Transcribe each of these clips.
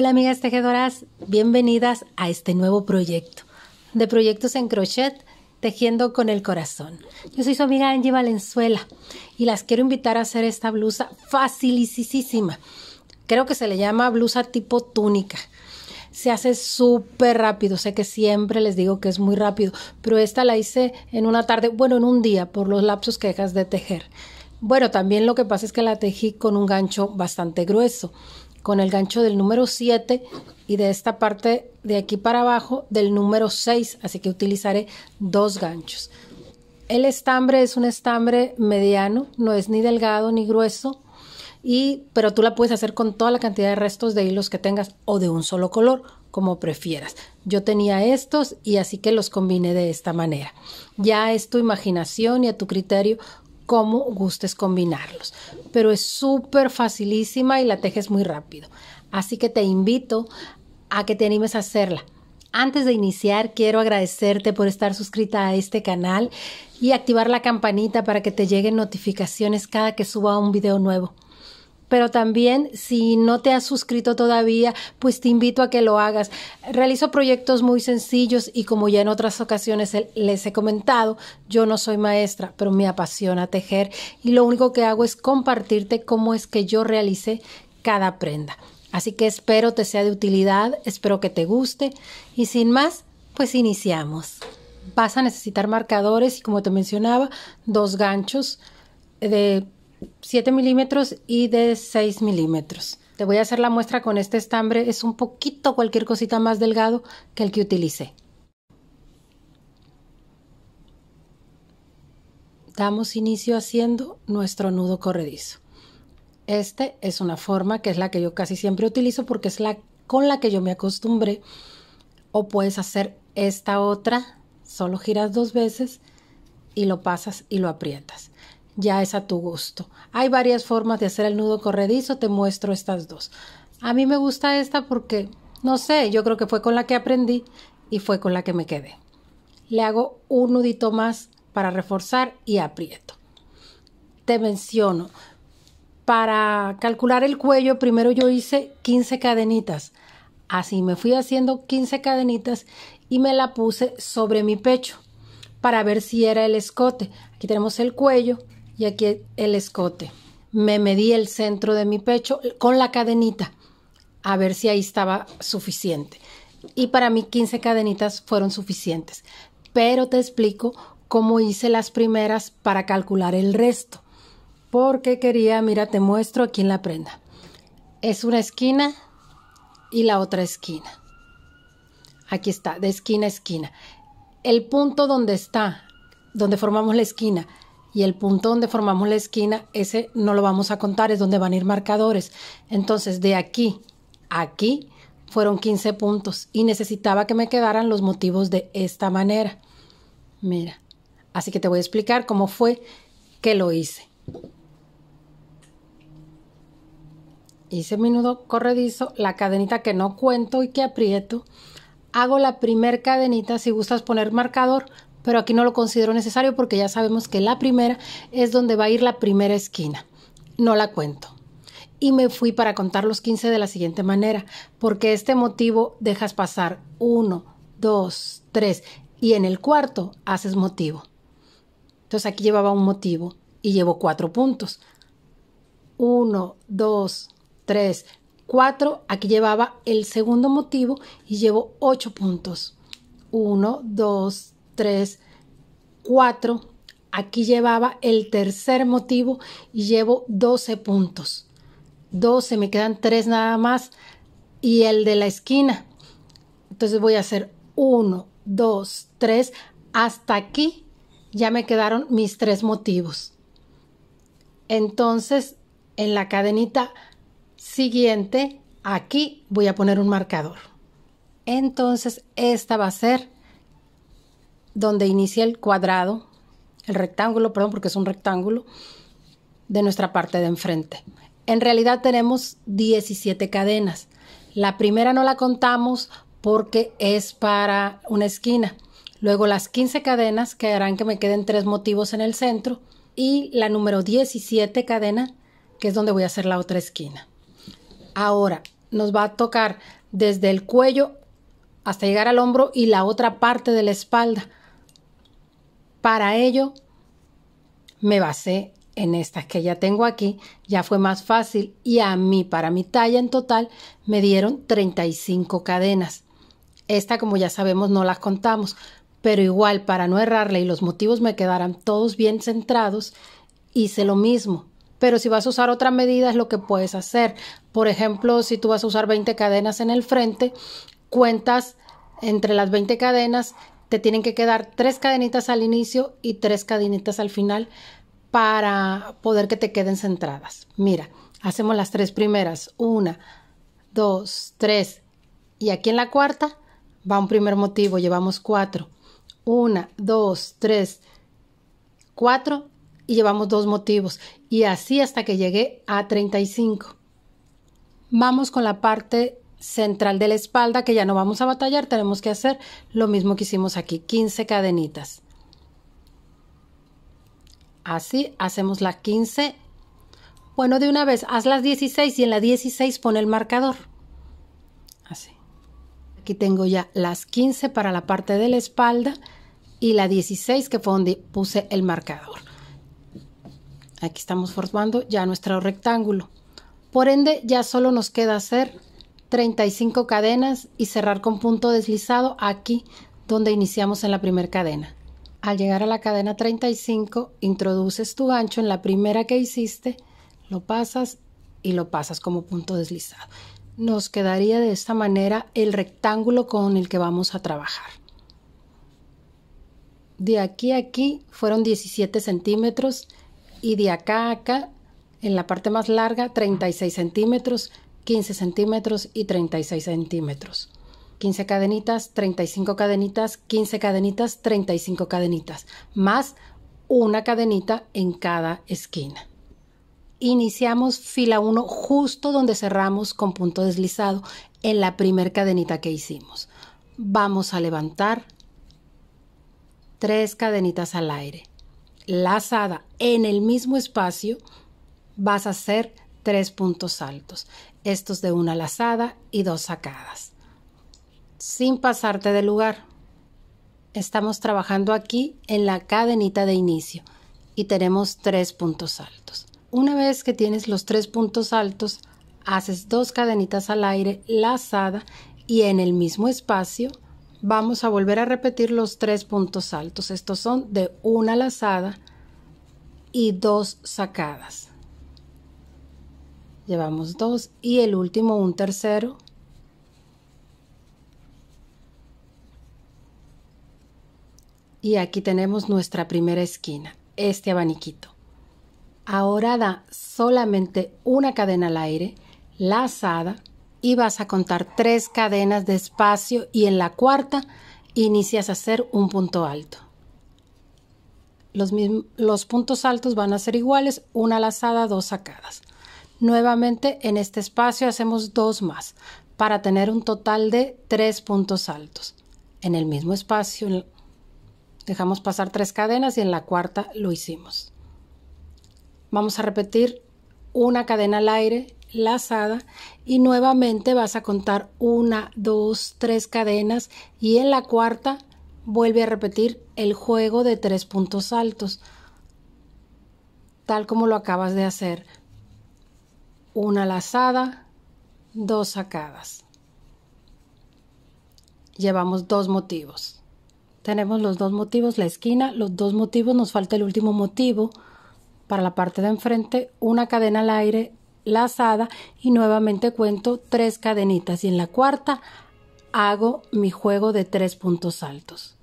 Hola amigas tejedoras, bienvenidas a este nuevo proyecto de Proyectos en Crochet, Tejiendo con el Corazón. Yo soy su amiga Angie Valenzuela y las quiero invitar a hacer esta blusa facilísima. Creo que se le llama blusa tipo túnica. Se hace súper rápido, sé que siempre les digo que es muy rápido, pero esta la hice en una tarde, bueno, en un día, por los lapsos que dejas de tejer. Bueno, también lo que pasa es que la tejí con un gancho bastante grueso con el gancho del número 7 y de esta parte de aquí para abajo del número 6, así que utilizaré dos ganchos. El estambre es un estambre mediano, no es ni delgado ni grueso, y, pero tú la puedes hacer con toda la cantidad de restos de hilos que tengas o de un solo color, como prefieras. Yo tenía estos y así que los combiné de esta manera. Ya es tu imaginación y a tu criterio como gustes combinarlos. Pero es súper facilísima y la tejes muy rápido. Así que te invito a que te animes a hacerla. Antes de iniciar, quiero agradecerte por estar suscrita a este canal y activar la campanita para que te lleguen notificaciones cada que suba un video nuevo pero también si no te has suscrito todavía, pues te invito a que lo hagas. Realizo proyectos muy sencillos y como ya en otras ocasiones les he comentado, yo no soy maestra, pero me apasiona tejer y lo único que hago es compartirte cómo es que yo realicé cada prenda. Así que espero te sea de utilidad, espero que te guste y sin más, pues iniciamos. Vas a necesitar marcadores y como te mencionaba, dos ganchos de 7 milímetros y de 6 milímetros. Te voy a hacer la muestra con este estambre. Es un poquito cualquier cosita más delgado que el que utilicé. Damos inicio haciendo nuestro nudo corredizo. Este es una forma que es la que yo casi siempre utilizo porque es la con la que yo me acostumbré. O puedes hacer esta otra, solo giras dos veces y lo pasas y lo aprietas ya es a tu gusto. Hay varias formas de hacer el nudo corredizo, te muestro estas dos. A mí me gusta esta porque, no sé, yo creo que fue con la que aprendí y fue con la que me quedé. Le hago un nudito más para reforzar y aprieto. Te menciono, para calcular el cuello primero yo hice 15 cadenitas. Así me fui haciendo 15 cadenitas y me la puse sobre mi pecho para ver si era el escote. Aquí tenemos el cuello, y aquí el escote. Me medí el centro de mi pecho con la cadenita a ver si ahí estaba suficiente. Y para mí 15 cadenitas fueron suficientes. Pero te explico cómo hice las primeras para calcular el resto. Porque quería, mira, te muestro aquí en la prenda. Es una esquina y la otra esquina. Aquí está, de esquina a esquina. El punto donde está, donde formamos la esquina, y el punto donde formamos la esquina, ese no lo vamos a contar, es donde van a ir marcadores. Entonces, de aquí a aquí fueron 15 puntos y necesitaba que me quedaran los motivos de esta manera. Mira, así que te voy a explicar cómo fue que lo hice. Hice menudo corredizo, la cadenita que no cuento y que aprieto. Hago la primer cadenita, si gustas poner marcador, pero aquí no lo considero necesario porque ya sabemos que la primera es donde va a ir la primera esquina. No la cuento. Y me fui para contar los 15 de la siguiente manera, porque este motivo dejas pasar 1, 2, 3 y en el cuarto haces motivo. Entonces aquí llevaba un motivo y llevo 4 puntos. 1, 2, 3, 4. Aquí llevaba el segundo motivo y llevo 8 puntos. 1, 2, 3. 3, 4. Aquí llevaba el tercer motivo y llevo 12 puntos. 12, me quedan 3 nada más. Y el de la esquina. Entonces voy a hacer 1, 2, 3. Hasta aquí ya me quedaron mis tres motivos. Entonces, en la cadenita siguiente, aquí voy a poner un marcador. Entonces, esta va a ser donde inicia el cuadrado, el rectángulo, perdón, porque es un rectángulo, de nuestra parte de enfrente. En realidad tenemos 17 cadenas. La primera no la contamos porque es para una esquina. Luego las 15 cadenas que harán que me queden tres motivos en el centro. Y la número 17 cadena, que es donde voy a hacer la otra esquina. Ahora nos va a tocar desde el cuello hasta llegar al hombro y la otra parte de la espalda. Para ello, me basé en estas que ya tengo aquí, ya fue más fácil y a mí, para mi talla en total, me dieron 35 cadenas. Esta, como ya sabemos, no las contamos, pero igual para no errarle y los motivos me quedaran todos bien centrados, hice lo mismo. Pero si vas a usar otra medida es lo que puedes hacer. Por ejemplo, si tú vas a usar 20 cadenas en el frente, cuentas entre las 20 cadenas te tienen que quedar tres cadenitas al inicio y tres cadenitas al final para poder que te queden centradas. Mira, hacemos las tres primeras, una, dos, tres, y aquí en la cuarta va un primer motivo, llevamos cuatro, una, dos, tres, cuatro, y llevamos dos motivos, y así hasta que llegué a 35. Vamos con la parte central de la espalda que ya no vamos a batallar, tenemos que hacer lo mismo que hicimos aquí, 15 cadenitas. Así hacemos las 15. Bueno, de una vez, haz las 16 y en la 16 pone el marcador. Así. Aquí tengo ya las 15 para la parte de la espalda y la 16 que fue donde puse el marcador. Aquí estamos formando ya nuestro rectángulo. Por ende, ya solo nos queda hacer 35 cadenas y cerrar con punto deslizado aquí donde iniciamos en la primera cadena. Al llegar a la cadena 35, introduces tu gancho en la primera que hiciste, lo pasas y lo pasas como punto deslizado. Nos quedaría de esta manera el rectángulo con el que vamos a trabajar. De aquí a aquí fueron 17 centímetros y de acá a acá, en la parte más larga, 36 centímetros 15 centímetros y 36 centímetros. 15 cadenitas, 35 cadenitas, 15 cadenitas, 35 cadenitas, más una cadenita en cada esquina. Iniciamos fila 1 justo donde cerramos con punto deslizado en la primer cadenita que hicimos. Vamos a levantar tres cadenitas al aire. Lazada en el mismo espacio vas a hacer tres puntos altos estos de una lazada y dos sacadas, sin pasarte de lugar. Estamos trabajando aquí en la cadenita de inicio y tenemos tres puntos altos. Una vez que tienes los tres puntos altos, haces dos cadenitas al aire lazada y en el mismo espacio vamos a volver a repetir los tres puntos altos. Estos son de una lazada y dos sacadas llevamos dos y el último un tercero y aquí tenemos nuestra primera esquina este abaniquito ahora da solamente una cadena al aire lazada y vas a contar tres cadenas de espacio y en la cuarta inicias a hacer un punto alto los, los puntos altos van a ser iguales, una lazada, dos sacadas. Nuevamente en este espacio hacemos dos más para tener un total de tres puntos altos. En el mismo espacio dejamos pasar tres cadenas y en la cuarta lo hicimos. Vamos a repetir una cadena al aire lazada y nuevamente vas a contar una, dos, tres cadenas y en la cuarta vuelve a repetir el juego de tres puntos altos, tal como lo acabas de hacer una lazada, dos sacadas. Llevamos dos motivos. Tenemos los dos motivos, la esquina, los dos motivos, nos falta el último motivo para la parte de enfrente, una cadena al aire lazada y nuevamente cuento tres cadenitas y en la cuarta hago mi juego de tres puntos altos.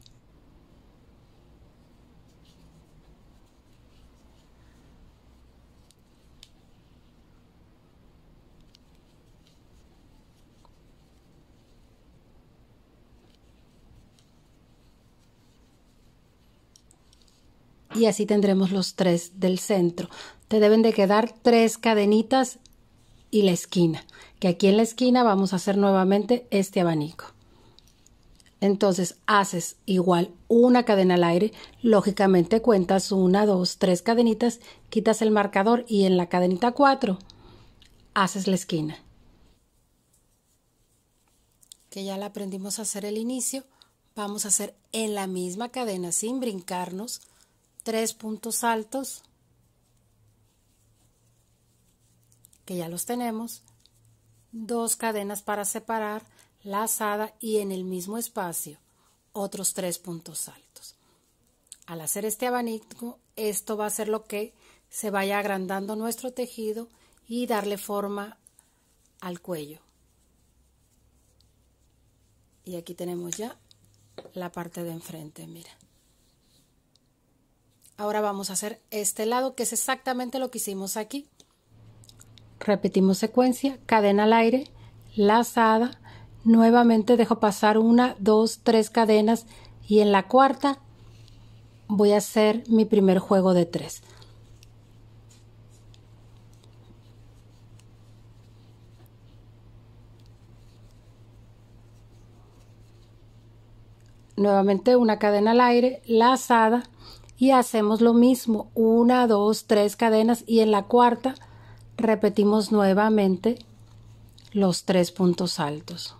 y así tendremos los tres del centro. Te deben de quedar tres cadenitas y la esquina, que aquí en la esquina vamos a hacer nuevamente este abanico. Entonces haces igual una cadena al aire, lógicamente cuentas una, dos, tres cadenitas, quitas el marcador y en la cadenita 4 haces la esquina. Que ya la aprendimos a hacer el inicio, vamos a hacer en la misma cadena sin brincarnos tres puntos altos que ya los tenemos, dos cadenas para separar, la lazada y en el mismo espacio otros tres puntos altos. Al hacer este abanico, esto va a ser lo que se vaya agrandando nuestro tejido y darle forma al cuello. Y aquí tenemos ya la parte de enfrente, mira. Ahora vamos a hacer este lado, que es exactamente lo que hicimos aquí. Repetimos secuencia, cadena al aire, lazada, nuevamente dejo pasar una, dos, tres cadenas y en la cuarta voy a hacer mi primer juego de tres. Nuevamente una cadena al aire, lazada, y hacemos lo mismo, una, dos, tres cadenas y en la cuarta repetimos nuevamente los tres puntos altos.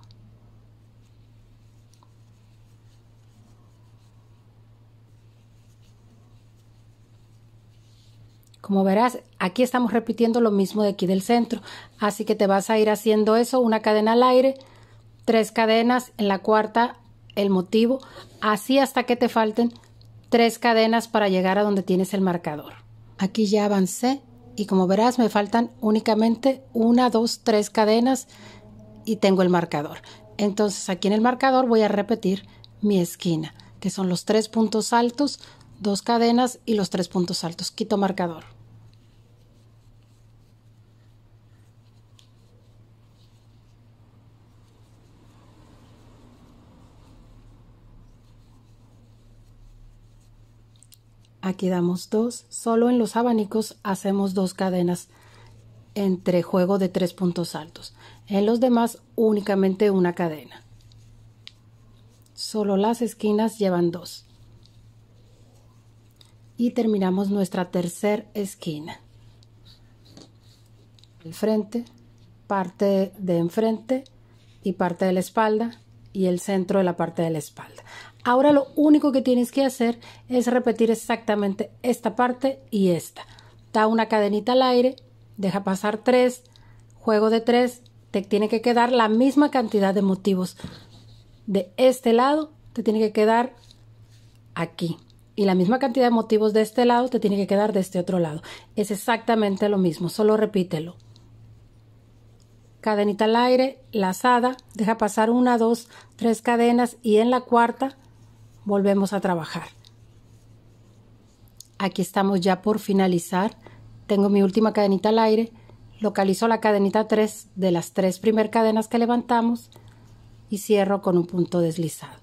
Como verás, aquí estamos repitiendo lo mismo de aquí del centro, así que te vas a ir haciendo eso, una cadena al aire, tres cadenas, en la cuarta el motivo, así hasta que te falten tres cadenas para llegar a donde tienes el marcador. Aquí ya avancé y como verás me faltan únicamente una, dos, tres cadenas y tengo el marcador. Entonces aquí en el marcador voy a repetir mi esquina, que son los tres puntos altos, dos cadenas y los tres puntos altos. Quito marcador. Aquí damos dos. Solo en los abanicos hacemos dos cadenas entre juego de tres puntos altos. En los demás únicamente una cadena. Solo las esquinas llevan dos. Y terminamos nuestra tercera esquina. El frente, parte de enfrente y parte de la espalda y el centro de la parte de la espalda. Ahora lo único que tienes que hacer es repetir exactamente esta parte y esta. Da una cadenita al aire, deja pasar tres, juego de tres, te tiene que quedar la misma cantidad de motivos. De este lado te tiene que quedar aquí. Y la misma cantidad de motivos de este lado te tiene que quedar de este otro lado. Es exactamente lo mismo, solo repítelo. Cadenita al aire, lazada, deja pasar una, dos, tres cadenas y en la cuarta volvemos a trabajar. Aquí estamos ya por finalizar. Tengo mi última cadenita al aire. Localizo la cadenita 3 de las tres primer cadenas que levantamos y cierro con un punto deslizado.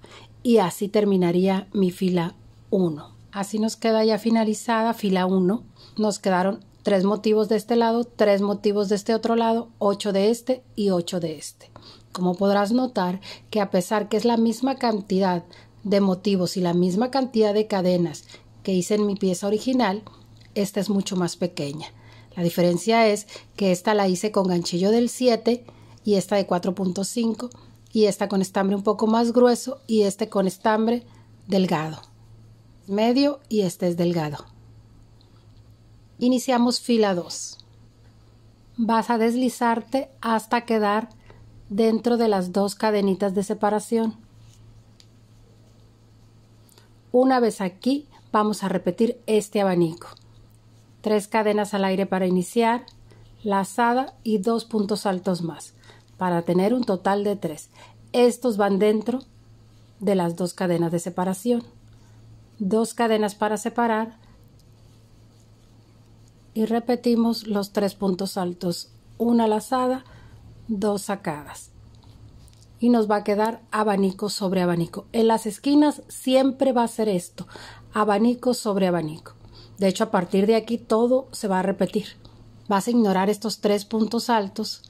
Y así terminaría mi fila 1. Así nos queda ya finalizada fila 1. Nos quedaron tres motivos de este lado, tres motivos de este otro lado, 8 de este y 8 de este. Como podrás notar que a pesar que es la misma cantidad de motivos y la misma cantidad de cadenas que hice en mi pieza original, esta es mucho más pequeña. La diferencia es que esta la hice con ganchillo del 7 y esta de 4.5 y esta con estambre un poco más grueso y este con estambre delgado. Medio y este es delgado. Iniciamos fila 2. Vas a deslizarte hasta quedar dentro de las dos cadenitas de separación. Una vez aquí, vamos a repetir este abanico. Tres cadenas al aire para iniciar, lazada y dos puntos altos más, para tener un total de tres. Estos van dentro de las dos cadenas de separación. Dos cadenas para separar y repetimos los tres puntos altos, una lazada, dos sacadas y nos va a quedar abanico sobre abanico. En las esquinas siempre va a ser esto, abanico sobre abanico. De hecho, a partir de aquí todo se va a repetir. Vas a ignorar estos tres puntos altos,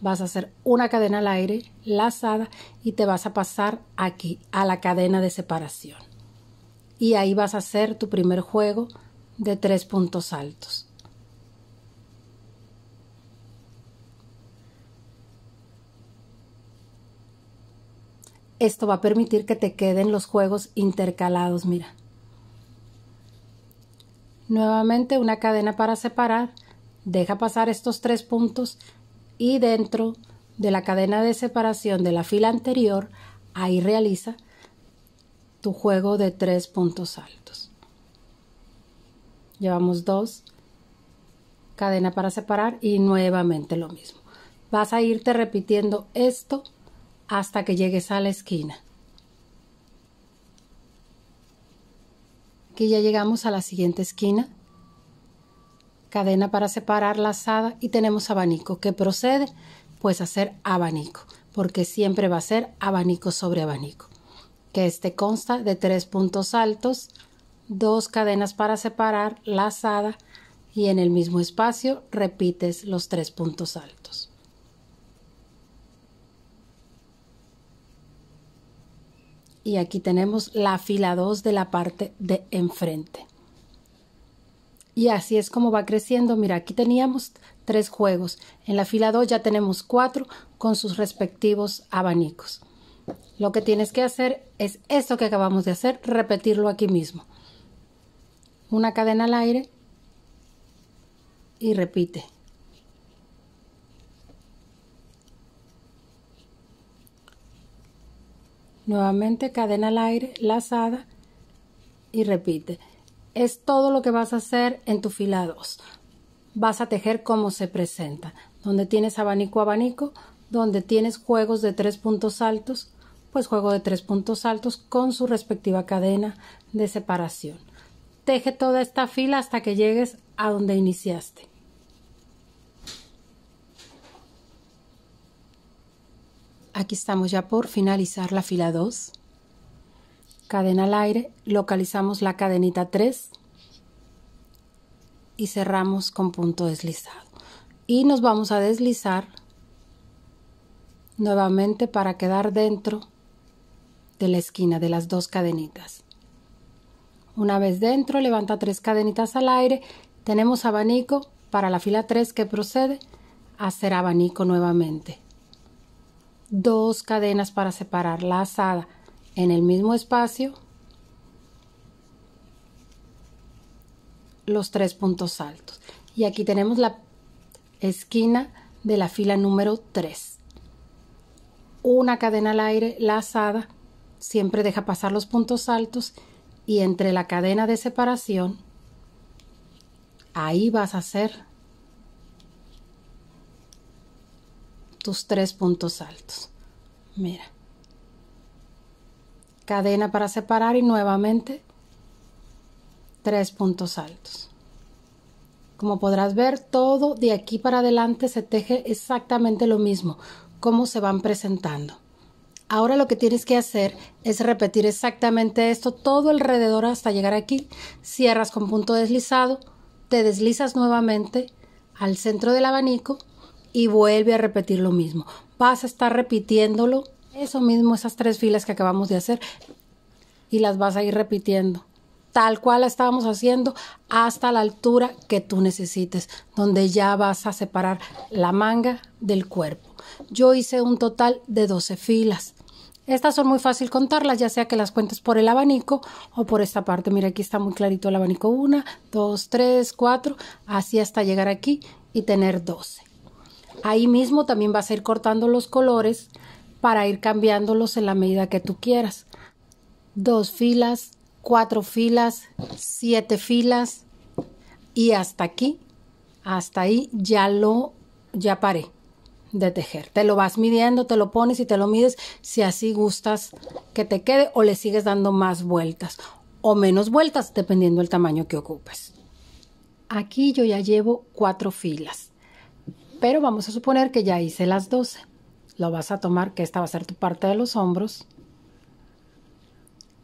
vas a hacer una cadena al aire, lazada, y te vas a pasar aquí, a la cadena de separación. Y ahí vas a hacer tu primer juego de tres puntos altos. esto va a permitir que te queden los juegos intercalados, mira. Nuevamente una cadena para separar, deja pasar estos tres puntos y dentro de la cadena de separación de la fila anterior, ahí realiza tu juego de tres puntos altos. Llevamos dos, cadena para separar y nuevamente lo mismo. Vas a irte repitiendo esto hasta que llegues a la esquina. Aquí ya llegamos a la siguiente esquina. Cadena para separar la lazada y tenemos abanico. ¿Qué procede? Pues hacer abanico, porque siempre va a ser abanico sobre abanico. Que este consta de tres puntos altos, dos cadenas para separar la lazada y en el mismo espacio repites los tres puntos altos. y aquí tenemos la fila 2 de la parte de enfrente. Y así es como va creciendo. Mira, aquí teníamos tres juegos. En la fila 2 ya tenemos cuatro con sus respectivos abanicos. Lo que tienes que hacer es esto que acabamos de hacer, repetirlo aquí mismo. Una cadena al aire y repite. Nuevamente cadena al aire, lazada y repite. Es todo lo que vas a hacer en tu fila 2. Vas a tejer como se presenta, donde tienes abanico abanico, donde tienes juegos de tres puntos altos, pues juego de tres puntos altos con su respectiva cadena de separación. Teje toda esta fila hasta que llegues a donde iniciaste. Aquí estamos ya por finalizar la fila 2. Cadena al aire, localizamos la cadenita 3 y cerramos con punto deslizado. Y nos vamos a deslizar nuevamente para quedar dentro de la esquina de las dos cadenitas. Una vez dentro, levanta tres cadenitas al aire. Tenemos abanico para la fila 3 que procede a hacer abanico nuevamente dos cadenas para separar la asada en el mismo espacio los tres puntos altos y aquí tenemos la esquina de la fila número 3 una cadena al aire la asada siempre deja pasar los puntos altos y entre la cadena de separación ahí vas a hacer tres puntos altos. Mira. Cadena para separar y nuevamente tres puntos altos. Como podrás ver, todo de aquí para adelante se teje exactamente lo mismo, como se van presentando. Ahora lo que tienes que hacer es repetir exactamente esto todo alrededor hasta llegar aquí. Cierras con punto deslizado, te deslizas nuevamente al centro del abanico y vuelve a repetir lo mismo. Vas a estar repitiéndolo, eso mismo, esas tres filas que acabamos de hacer, y las vas a ir repitiendo tal cual la estábamos haciendo hasta la altura que tú necesites, donde ya vas a separar la manga del cuerpo. Yo hice un total de 12 filas. Estas son muy fácil contarlas, ya sea que las cuentes por el abanico o por esta parte. Mira, aquí está muy clarito el abanico una 2, tres cuatro así hasta llegar aquí y tener 12. Ahí mismo también vas a ir cortando los colores para ir cambiándolos en la medida que tú quieras. Dos filas, cuatro filas, siete filas y hasta aquí, hasta ahí ya lo, ya paré de tejer. Te lo vas midiendo, te lo pones y te lo mides si así gustas que te quede o le sigues dando más vueltas o menos vueltas dependiendo del tamaño que ocupes. Aquí yo ya llevo cuatro filas. Pero vamos a suponer que ya hice las 12. Lo vas a tomar, que esta va a ser tu parte de los hombros.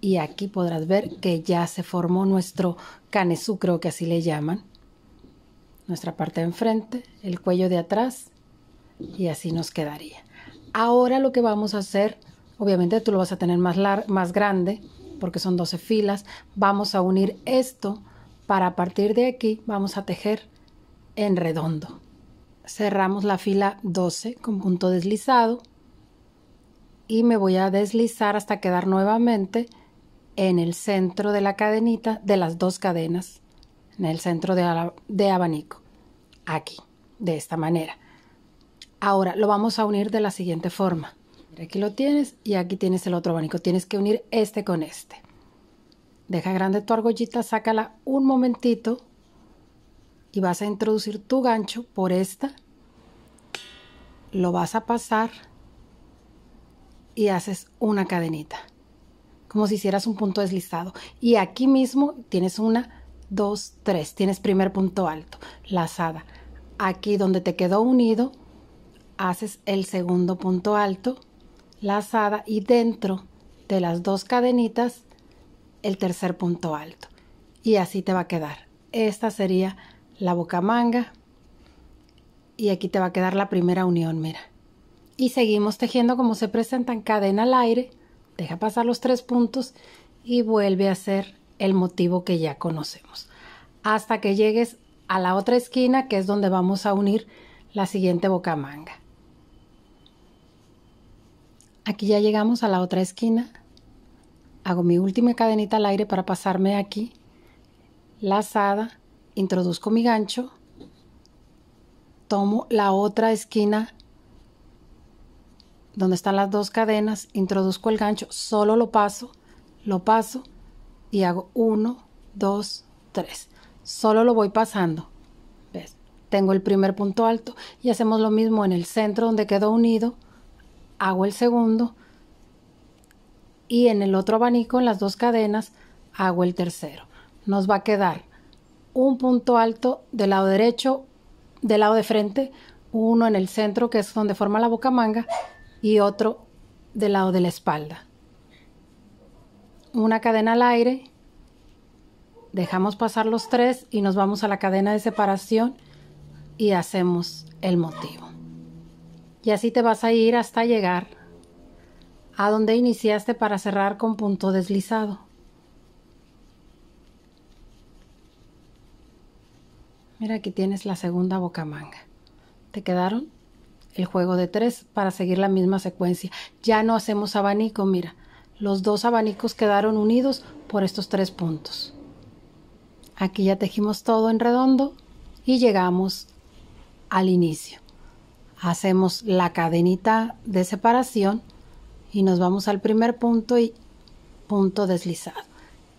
Y aquí podrás ver que ya se formó nuestro canesú, creo que así le llaman. Nuestra parte de enfrente, el cuello de atrás y así nos quedaría. Ahora lo que vamos a hacer, obviamente tú lo vas a tener más, más grande porque son 12 filas. Vamos a unir esto para a partir de aquí vamos a tejer en redondo cerramos la fila 12 con punto deslizado y me voy a deslizar hasta quedar nuevamente en el centro de la cadenita de las dos cadenas, en el centro de, abanico, aquí, de esta manera. Ahora lo vamos a unir de la siguiente forma. Aquí lo tienes y aquí tienes el otro abanico. Tienes que unir este con este. Deja grande tu argollita, sácala un momentito y vas a introducir tu gancho por esta, lo vas a pasar y haces una cadenita, como si hicieras un punto deslizado. Y aquí mismo tienes una, dos, tres, tienes primer punto alto, lazada. Aquí donde te quedó unido, haces el segundo punto alto, lazada y dentro de las dos cadenitas, el tercer punto alto. Y así te va a quedar. Esta sería la bocamanga y aquí te va a quedar la primera unión, mira. Y seguimos tejiendo como se presentan, cadena al aire, deja pasar los tres puntos y vuelve a hacer el motivo que ya conocemos. Hasta que llegues a la otra esquina que es donde vamos a unir la siguiente bocamanga. Aquí ya llegamos a la otra esquina. Hago mi última cadenita al aire para pasarme aquí, lazada introduzco mi gancho, tomo la otra esquina donde están las dos cadenas, introduzco el gancho, solo lo paso, lo paso y hago 1, 2, 3. Solo lo voy pasando. ¿Ves? Tengo el primer punto alto y hacemos lo mismo en el centro donde quedó unido, hago el segundo y en el otro abanico, en las dos cadenas, hago el tercero. Nos va a quedar un punto alto del lado derecho, del lado de frente, uno en el centro, que es donde forma la boca manga y otro del lado de la espalda. Una cadena al aire, dejamos pasar los tres y nos vamos a la cadena de separación y hacemos el motivo. Y así te vas a ir hasta llegar a donde iniciaste para cerrar con punto deslizado. Mira, aquí tienes la segunda bocamanga. ¿Te quedaron? El juego de tres para seguir la misma secuencia. Ya no hacemos abanico, mira. Los dos abanicos quedaron unidos por estos tres puntos. Aquí ya tejimos todo en redondo y llegamos al inicio. Hacemos la cadenita de separación y nos vamos al primer punto y punto deslizado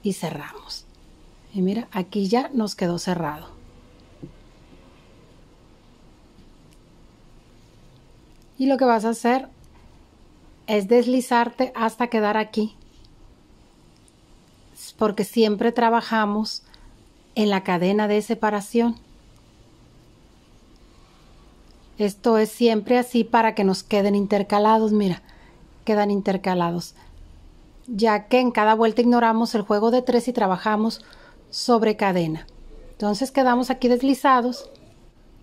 y cerramos. Y mira, aquí ya nos quedó cerrado. Y lo que vas a hacer es deslizarte hasta quedar aquí. Porque siempre trabajamos en la cadena de separación. Esto es siempre así para que nos queden intercalados. Mira, quedan intercalados. Ya que en cada vuelta ignoramos el juego de tres y trabajamos sobre cadena. Entonces quedamos aquí deslizados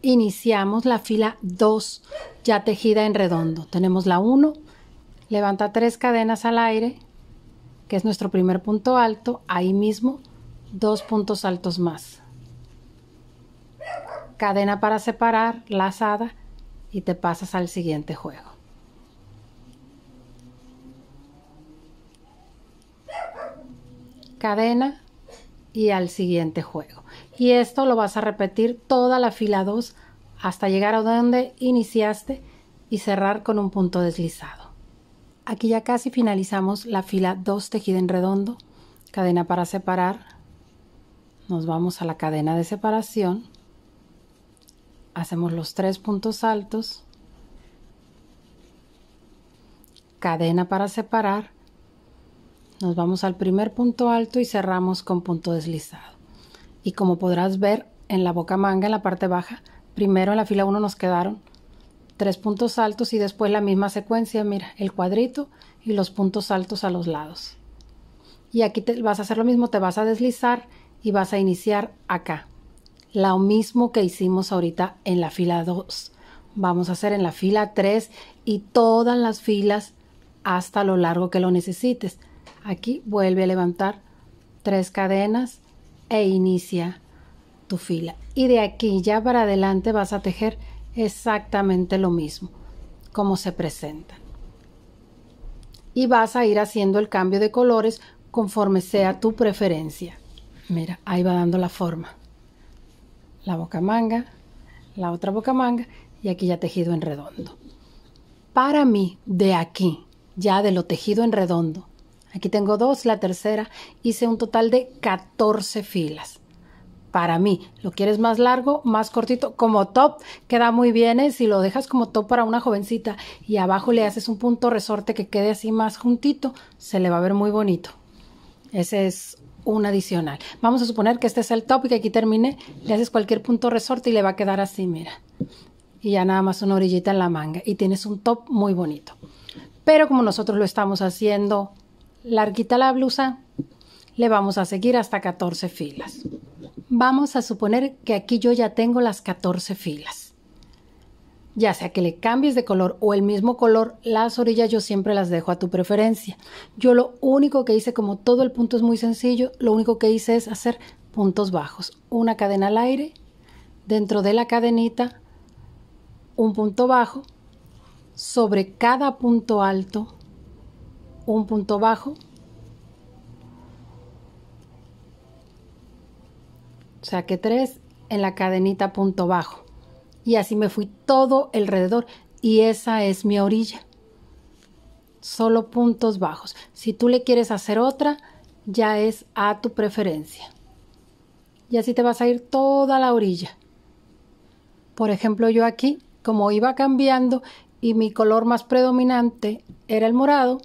iniciamos la fila 2 ya tejida en redondo. Tenemos la 1, levanta 3 cadenas al aire, que es nuestro primer punto alto, ahí mismo dos puntos altos más. Cadena para separar, lazada y te pasas al siguiente juego. Cadena y al siguiente juego. Y esto lo vas a repetir toda la fila 2 hasta llegar a donde iniciaste y cerrar con un punto deslizado. Aquí ya casi finalizamos la fila 2 tejida en redondo, cadena para separar, nos vamos a la cadena de separación, hacemos los tres puntos altos, cadena para separar, nos vamos al primer punto alto y cerramos con punto deslizado. Y como podrás ver en la boca manga, en la parte baja, primero en la fila 1 nos quedaron tres puntos altos y después la misma secuencia, mira, el cuadrito y los puntos altos a los lados. Y aquí te, vas a hacer lo mismo, te vas a deslizar y vas a iniciar acá. Lo mismo que hicimos ahorita en la fila 2. Vamos a hacer en la fila 3 y todas las filas hasta lo largo que lo necesites. Aquí vuelve a levantar tres cadenas e inicia tu fila. Y de aquí ya para adelante vas a tejer exactamente lo mismo, como se presenta Y vas a ir haciendo el cambio de colores conforme sea tu preferencia. Mira, ahí va dando la forma. La boca manga la otra boca manga y aquí ya tejido en redondo. Para mí, de aquí, ya de lo tejido en redondo, Aquí tengo dos, la tercera hice un total de 14 filas. Para mí, lo quieres más largo, más cortito, como top, queda muy bien. ¿eh? Si lo dejas como top para una jovencita y abajo le haces un punto resorte que quede así más juntito, se le va a ver muy bonito. Ese es un adicional. Vamos a suponer que este es el top y que aquí termine. Le haces cualquier punto resorte y le va a quedar así, mira. Y ya nada más una orillita en la manga. Y tienes un top muy bonito. Pero como nosotros lo estamos haciendo larguita la blusa, le vamos a seguir hasta 14 filas. Vamos a suponer que aquí yo ya tengo las 14 filas. Ya sea que le cambies de color o el mismo color, las orillas yo siempre las dejo a tu preferencia. Yo lo único que hice, como todo el punto es muy sencillo, lo único que hice es hacer puntos bajos. Una cadena al aire, dentro de la cadenita, un punto bajo, sobre cada punto alto un punto bajo. Saqué tres en la cadenita punto bajo. Y así me fui todo alrededor. Y esa es mi orilla. Solo puntos bajos. Si tú le quieres hacer otra, ya es a tu preferencia. Y así te vas a ir toda la orilla. Por ejemplo, yo aquí, como iba cambiando y mi color más predominante era el morado,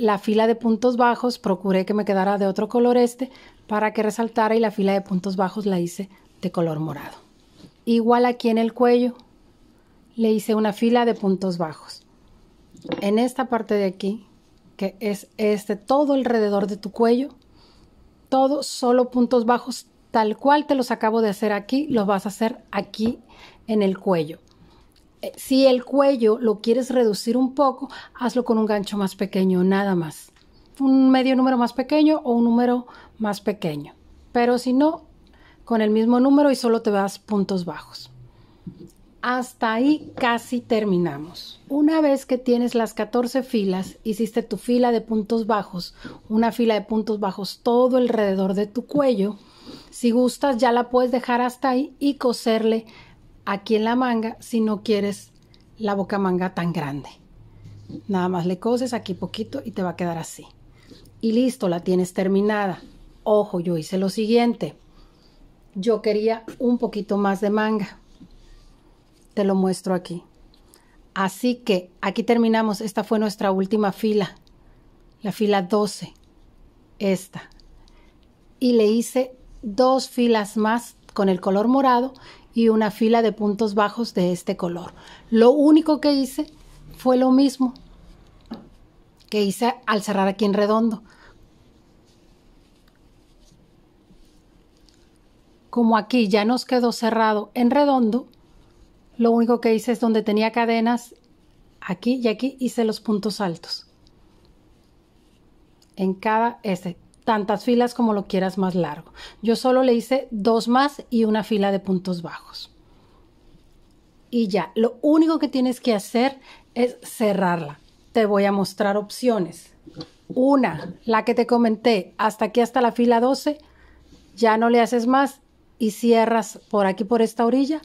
la fila de puntos bajos procuré que me quedara de otro color este para que resaltara y la fila de puntos bajos la hice de color morado. Igual aquí en el cuello le hice una fila de puntos bajos. En esta parte de aquí, que es este todo alrededor de tu cuello, todo solo puntos bajos tal cual te los acabo de hacer aquí, los vas a hacer aquí en el cuello. Eh, si el cuello lo quieres reducir un poco, hazlo con un gancho más pequeño, nada más. Un medio número más pequeño o un número más pequeño. Pero si no, con el mismo número y solo te vas puntos bajos. Hasta ahí casi terminamos. Una vez que tienes las 14 filas, hiciste tu fila de puntos bajos, una fila de puntos bajos todo alrededor de tu cuello. Si gustas, ya la puedes dejar hasta ahí y coserle aquí en la manga si no quieres la boca manga tan grande. Nada más le coses aquí poquito y te va a quedar así. Y listo, la tienes terminada. Ojo, yo hice lo siguiente. Yo quería un poquito más de manga. Te lo muestro aquí. Así que aquí terminamos. Esta fue nuestra última fila. La fila 12. Esta. Y le hice dos filas más con el color morado y una fila de puntos bajos de este color. Lo único que hice fue lo mismo que hice al cerrar aquí en redondo. Como aquí ya nos quedó cerrado en redondo, lo único que hice es donde tenía cadenas, aquí y aquí hice los puntos altos. En cada, este, tantas filas como lo quieras más largo. Yo solo le hice dos más y una fila de puntos bajos. Y ya, lo único que tienes que hacer es cerrarla. Te voy a mostrar opciones. Una, la que te comenté, hasta aquí hasta la fila 12, ya no le haces más y cierras por aquí, por esta orilla,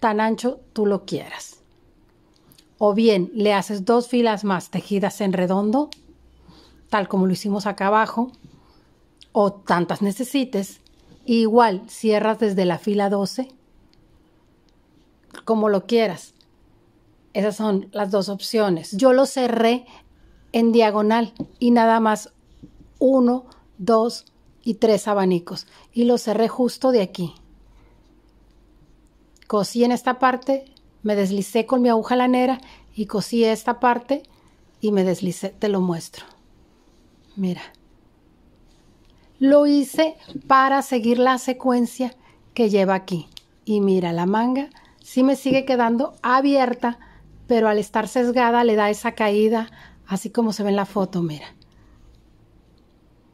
tan ancho tú lo quieras. O bien le haces dos filas más tejidas en redondo, tal como lo hicimos acá abajo, o tantas necesites, igual cierras desde la fila 12, como lo quieras. Esas son las dos opciones. Yo lo cerré en diagonal y nada más uno, dos y tres abanicos. Y lo cerré justo de aquí. Cosí en esta parte, me deslicé con mi aguja lanera y cosí esta parte y me deslicé. Te lo muestro. Mira lo hice para seguir la secuencia que lleva aquí. Y mira, la manga sí me sigue quedando abierta, pero al estar sesgada le da esa caída, así como se ve en la foto, mira.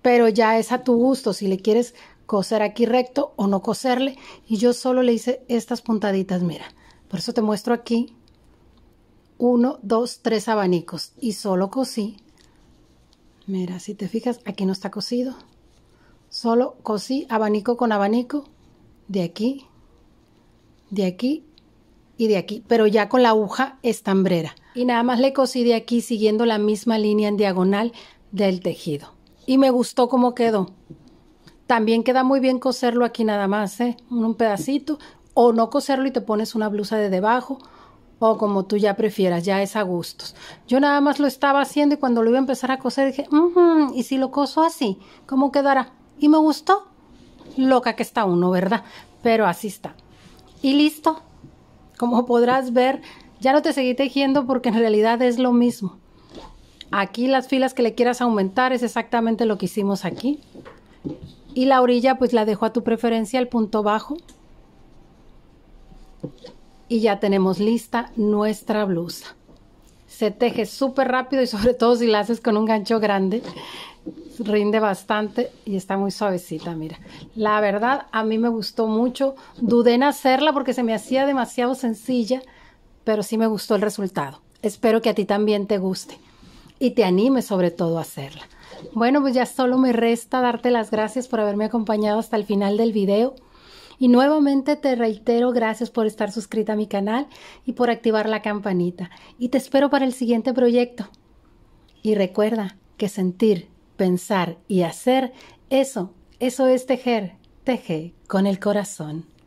Pero ya es a tu gusto, si le quieres coser aquí recto o no coserle. Y yo solo le hice estas puntaditas, mira. Por eso te muestro aquí uno, dos, tres abanicos. Y solo cosí. Mira, si te fijas, aquí no está cosido. Solo cosí abanico con abanico, de aquí, de aquí y de aquí, pero ya con la aguja estambrera. Y nada más le cosí de aquí siguiendo la misma línea en diagonal del tejido. Y me gustó cómo quedó. También queda muy bien coserlo aquí nada más, ¿eh? un pedacito, o no coserlo y te pones una blusa de debajo, o como tú ya prefieras, ya es a gustos. Yo nada más lo estaba haciendo y cuando lo iba a empezar a coser dije, ¿y si lo coso así? ¿Cómo quedará? y me gustó. Loca que está uno, ¿verdad? Pero así está. Y listo. Como podrás ver, ya no te seguí tejiendo porque en realidad es lo mismo. Aquí las filas que le quieras aumentar es exactamente lo que hicimos aquí. Y la orilla pues la dejo a tu preferencia, el punto bajo. Y ya tenemos lista nuestra blusa se teje súper rápido y sobre todo si la haces con un gancho grande, rinde bastante y está muy suavecita, mira. La verdad, a mí me gustó mucho. Dudé en hacerla porque se me hacía demasiado sencilla, pero sí me gustó el resultado. Espero que a ti también te guste y te anime sobre todo a hacerla. Bueno, pues ya solo me resta darte las gracias por haberme acompañado hasta el final del video. Y nuevamente te reitero gracias por estar suscrita a mi canal y por activar la campanita. Y te espero para el siguiente proyecto. Y recuerda que sentir, pensar y hacer, eso, eso es tejer, teje con el corazón.